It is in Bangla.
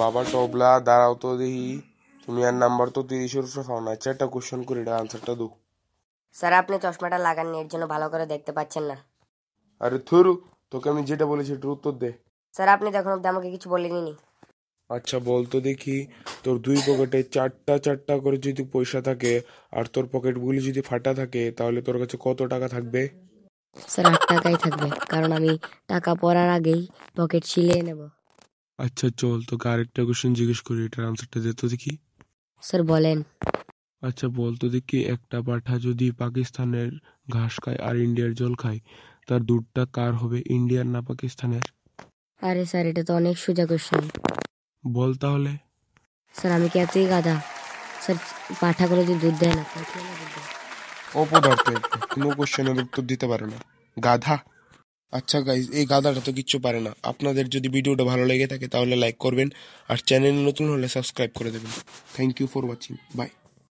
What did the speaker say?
বাবা টবলা দাঁড়াও তো দেখি তুমি আর নাম্বার তো তিরিশের উপরে পাও না আচ্ছা একটা কোশ্চেন করি এটা আনসারটা দু স্যার আপনি চশমাটা লাগাননি এর জন্য ভালো করে দেখতে পাচ্ছেন না আরে থুরু তোকে আমি যেটা বলেছি এটার উত্তর দে স্যার আপনি দেখুন অব্দি আমাকে কিছু বলেনি আচ্ছা বলতো দেখি তোর দুই পকেটে চারটা চারটা করে যদি পয়সা থাকে আর তোর পকেটগুলি যদি ফাটা থাকে তাহলে তোর কাছে কত টাকা থাকবে স্যার আট টাকাই থাকবে কারণ আমি টাকা পড়ার আগেই পকেট ছিলিয়ে নেবো আচ্ছা চল তোকে আরেকটা কোশ্চেন জিজ্ঞেস করি এটার আনসারটা দে তো দেখি স্যার বলেন আচ্ছা বল তো দেখি একটা পাঠা যদি পাকিস্তানের ঘাস খায় আর ইন্ডিয়ার জল খায় তার দুধটা কার হবে ইন্ডিয়ার না পাকিস্তানের আরে স্যার এটা তো অনেক সোজা কোশ্চেন বল তাহলে স্যার আমি কি এতই গাধা স্যার পাঠাগুলো যদি দুধ দেয় না ও পড়তে কোনো কোশ্চেনের উত্তর দিতে পারে না গাধা আচ্ছা গাইজ এই গাধাটা তো কিচ্ছু পারে না আপনাদের যদি ভিডিওটা ভালো লেগে থাকে তাহলে লাইক করবেন আর চ্যানেল নতুন হলে সাবস্ক্রাইব করে দেবেন thank you for watching by